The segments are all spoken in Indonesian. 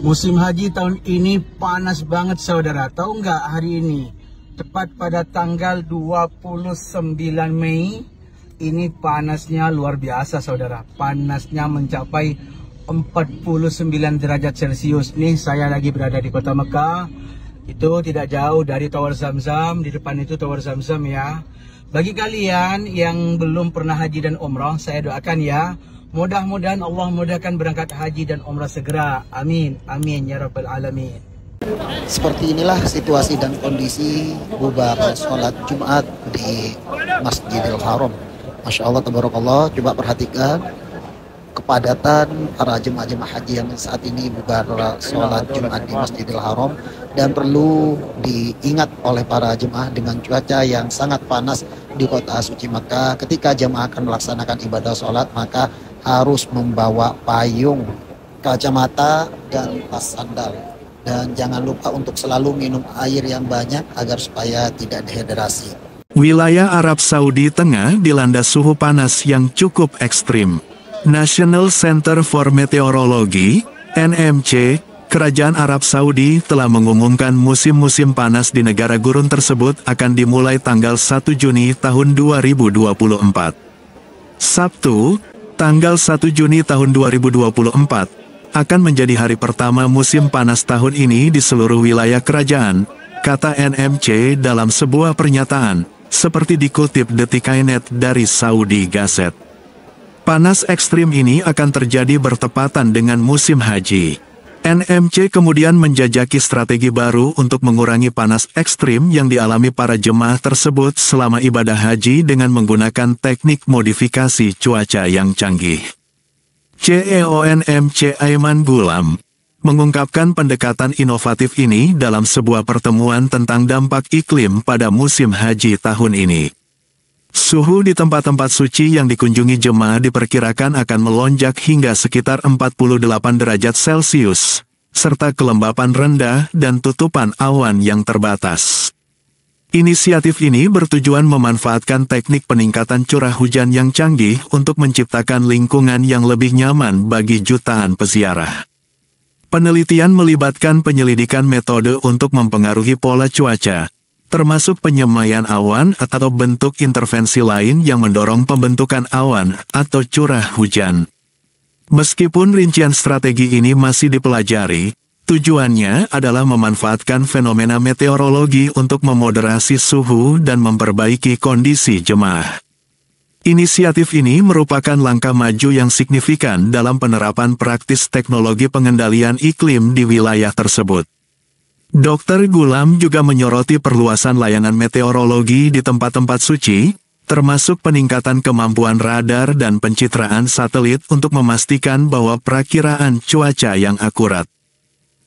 Musim haji tahun ini panas banget saudara. Tahu nggak hari ini? Tepat pada tanggal 29 Mei. Ini panasnya luar biasa saudara. Panasnya mencapai 49 derajat Celcius. Nih saya lagi berada di kota Mekah. Itu tidak jauh dari Tower Zamzam. Di depan itu Tower Zamzam ya. Bagi kalian yang belum pernah haji dan umroh, saya doakan ya Mudah-mudahan Allah mudahkan berangkat haji dan umrah segera. Amin. Amin ya rabbal alamin. Seperti inilah situasi dan kondisi bubar sholat Jumat di Masjidil Haram. Masya Allah, Allah, Coba perhatikan kepadatan para jemaah-jemaah haji yang saat ini bubar sholat Jumat di Masjidil Haram dan perlu diingat oleh para jemaah dengan cuaca yang sangat panas di kota suci Mekah ketika jemaah akan melaksanakan ibadah sholat maka harus membawa payung, kacamata, dan tas sandal. Dan jangan lupa untuk selalu minum air yang banyak agar supaya tidak dehidrasi. Wilayah Arab Saudi Tengah dilanda suhu panas yang cukup ekstrim. National Center for Meteorology, NMC, Kerajaan Arab Saudi telah mengumumkan musim-musim panas di negara gurun tersebut akan dimulai tanggal 1 Juni tahun 2024. Sabtu, Tanggal 1 Juni tahun 2024 akan menjadi hari pertama musim panas tahun ini di seluruh wilayah kerajaan, kata NMC dalam sebuah pernyataan, seperti dikutip Detikainet dari Saudi Gazette. Panas ekstrim ini akan terjadi bertepatan dengan musim haji. NMC kemudian menjajaki strategi baru untuk mengurangi panas ekstrim yang dialami para jemaah tersebut selama ibadah haji dengan menggunakan teknik modifikasi cuaca yang canggih. CEO NMC Aiman Gulam mengungkapkan pendekatan inovatif ini dalam sebuah pertemuan tentang dampak iklim pada musim haji tahun ini. Suhu di tempat-tempat suci yang dikunjungi jemaah diperkirakan akan melonjak hingga sekitar 48 derajat Celcius, serta kelembapan rendah dan tutupan awan yang terbatas. Inisiatif ini bertujuan memanfaatkan teknik peningkatan curah hujan yang canggih untuk menciptakan lingkungan yang lebih nyaman bagi jutaan peziarah. Penelitian melibatkan penyelidikan metode untuk mempengaruhi pola cuaca, termasuk penyemayan awan atau bentuk intervensi lain yang mendorong pembentukan awan atau curah hujan. Meskipun rincian strategi ini masih dipelajari, tujuannya adalah memanfaatkan fenomena meteorologi untuk memoderasi suhu dan memperbaiki kondisi jemaah. Inisiatif ini merupakan langkah maju yang signifikan dalam penerapan praktis teknologi pengendalian iklim di wilayah tersebut. Dokter Gulam juga menyoroti perluasan layanan meteorologi di tempat-tempat suci, termasuk peningkatan kemampuan radar dan pencitraan satelit untuk memastikan bahwa perakiraan cuaca yang akurat.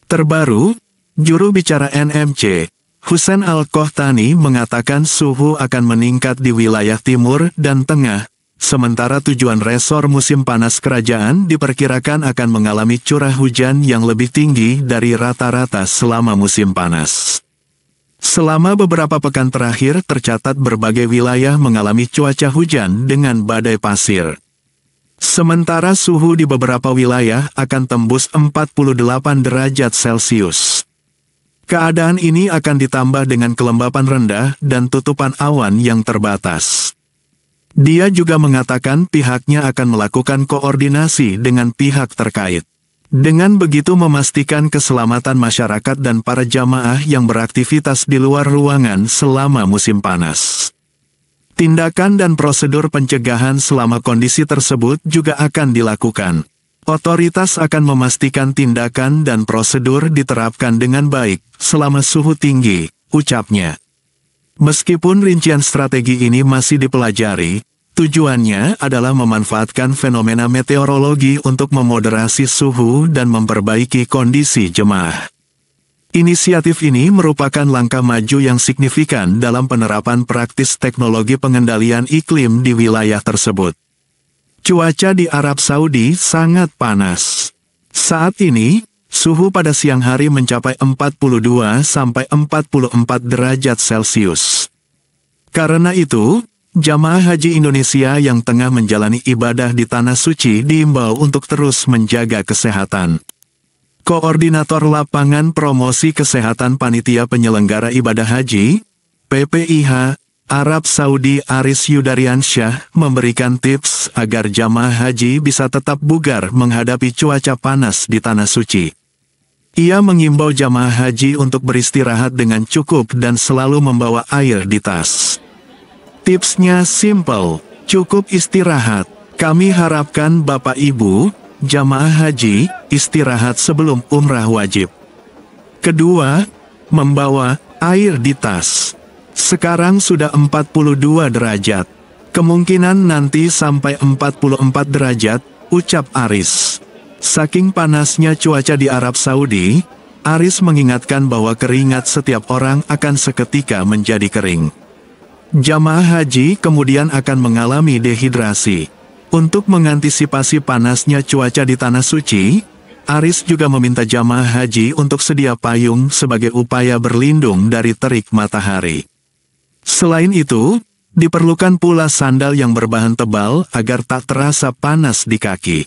Terbaru, juru bicara NMC, Hussein Al-Kohtani mengatakan suhu akan meningkat di wilayah timur dan tengah Sementara tujuan resor musim panas kerajaan diperkirakan akan mengalami curah hujan yang lebih tinggi dari rata-rata selama musim panas. Selama beberapa pekan terakhir tercatat berbagai wilayah mengalami cuaca hujan dengan badai pasir. Sementara suhu di beberapa wilayah akan tembus 48 derajat Celcius. Keadaan ini akan ditambah dengan kelembapan rendah dan tutupan awan yang terbatas. Dia juga mengatakan pihaknya akan melakukan koordinasi dengan pihak terkait. Dengan begitu memastikan keselamatan masyarakat dan para jamaah yang beraktivitas di luar ruangan selama musim panas. Tindakan dan prosedur pencegahan selama kondisi tersebut juga akan dilakukan. Otoritas akan memastikan tindakan dan prosedur diterapkan dengan baik selama suhu tinggi, ucapnya. Meskipun rincian strategi ini masih dipelajari, Tujuannya adalah memanfaatkan fenomena meteorologi untuk memoderasi suhu dan memperbaiki kondisi jemaah. Inisiatif ini merupakan langkah maju yang signifikan dalam penerapan praktis teknologi pengendalian iklim di wilayah tersebut. Cuaca di Arab Saudi sangat panas. Saat ini, suhu pada siang hari mencapai 42 sampai 44 derajat Celcius. Karena itu, Jamaah Haji Indonesia yang tengah menjalani ibadah di Tanah Suci diimbau untuk terus menjaga kesehatan. Koordinator Lapangan Promosi Kesehatan Panitia Penyelenggara Ibadah Haji, PPIH, Arab Saudi Aris Yudariansyah memberikan tips agar jamaah haji bisa tetap bugar menghadapi cuaca panas di Tanah Suci. Ia mengimbau jamaah haji untuk beristirahat dengan cukup dan selalu membawa air di tas. Tipsnya simple, cukup istirahat. Kami harapkan Bapak Ibu, jamaah haji, istirahat sebelum umrah wajib. Kedua, membawa air di tas. Sekarang sudah 42 derajat. Kemungkinan nanti sampai 44 derajat, ucap Aris. Saking panasnya cuaca di Arab Saudi, Aris mengingatkan bahwa keringat setiap orang akan seketika menjadi kering. Jamaah haji kemudian akan mengalami dehidrasi. Untuk mengantisipasi panasnya cuaca di Tanah Suci, Aris juga meminta jamaah haji untuk sedia payung sebagai upaya berlindung dari terik matahari. Selain itu, diperlukan pula sandal yang berbahan tebal agar tak terasa panas di kaki.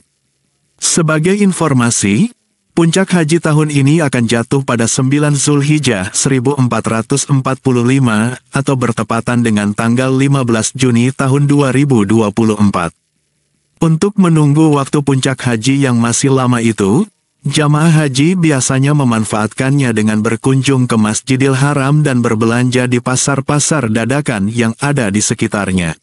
Sebagai informasi, Puncak haji tahun ini akan jatuh pada 9 Zulhijjah 1445 atau bertepatan dengan tanggal 15 Juni tahun 2024. Untuk menunggu waktu puncak haji yang masih lama itu, jamaah haji biasanya memanfaatkannya dengan berkunjung ke Masjidil Haram dan berbelanja di pasar-pasar dadakan yang ada di sekitarnya.